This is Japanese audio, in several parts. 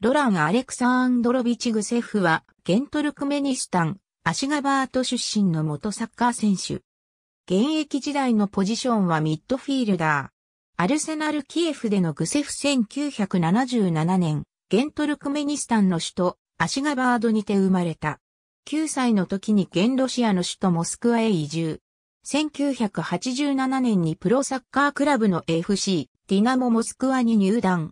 ロラン・アレクサンドロビチ・グセフは、ゲントルクメニスタン、アシガバート出身の元サッカー選手。現役時代のポジションはミッドフィールダー。アルセナル・キエフでのグセフ1977年、ゲントルクメニスタンの首都、アシガバードにて生まれた。9歳の時に現ロシアの首都モスクワへ移住。1987年にプロサッカークラブの FC、ディナモモスクワに入団。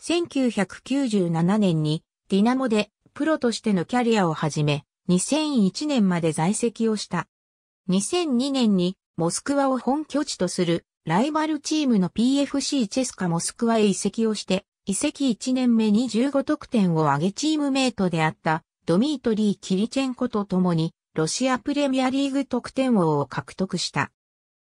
1997年にディナモでプロとしてのキャリアを始め、2001年まで在籍をした。2002年にモスクワを本拠地とするライバルチームの PFC チェスカモスクワへ移籍をして、移籍1年目に15得点を挙げチームメイトであったドミートリー・キリチェンコと共にロシアプレミアリーグ得点王を獲得した。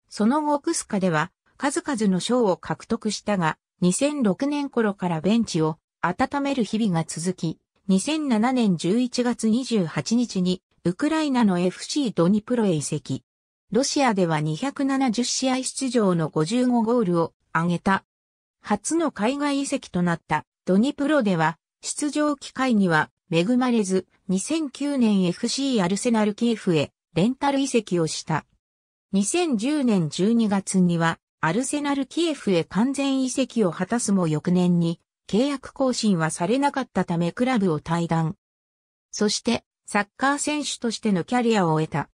その後クスカでは数々の賞を獲得したが、2006年頃からベンチを温める日々が続き、2007年11月28日にウクライナの FC ドニプロへ移籍。ロシアでは270試合出場の55ゴールを挙げた。初の海外移籍となったドニプロでは出場機会には恵まれず2009年 FC アルセナルキエフへレンタル移籍をした。2010年12月にはアルセナルキエフへ完全移籍を果たすも翌年に契約更新はされなかったためクラブを退団。そしてサッカー選手としてのキャリアを終えた。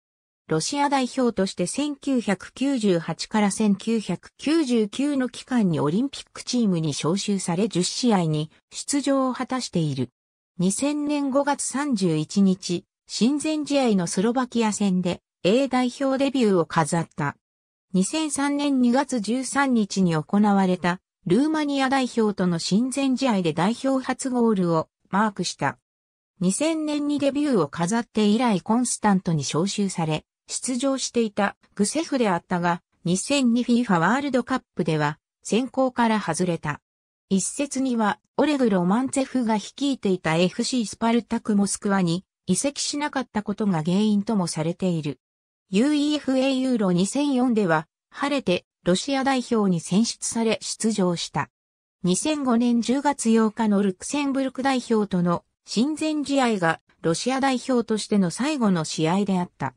ロシア代表として1998から1999の期間にオリンピックチームに招集され10試合に出場を果たしている。2000年5月31日、親善試合のスロバキア戦で A 代表デビューを飾った。2003年2月13日に行われたルーマニア代表との親善試合で代表初ゴールをマークした。2000年にデビューを飾って以来コンスタントに招集され、出場していたグセフであったが、2002FIFA ワールドカップでは先行から外れた。一説にはオレグ・ロマンツェフが率いていた FC スパルタク・モスクワに移籍しなかったことが原因ともされている。UEFA ユーロ2004では、晴れてロシア代表に選出され出場した。2005年10月8日のルクセンブルク代表との親善試合がロシア代表としての最後の試合であった。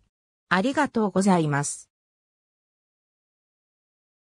ありがとうございます。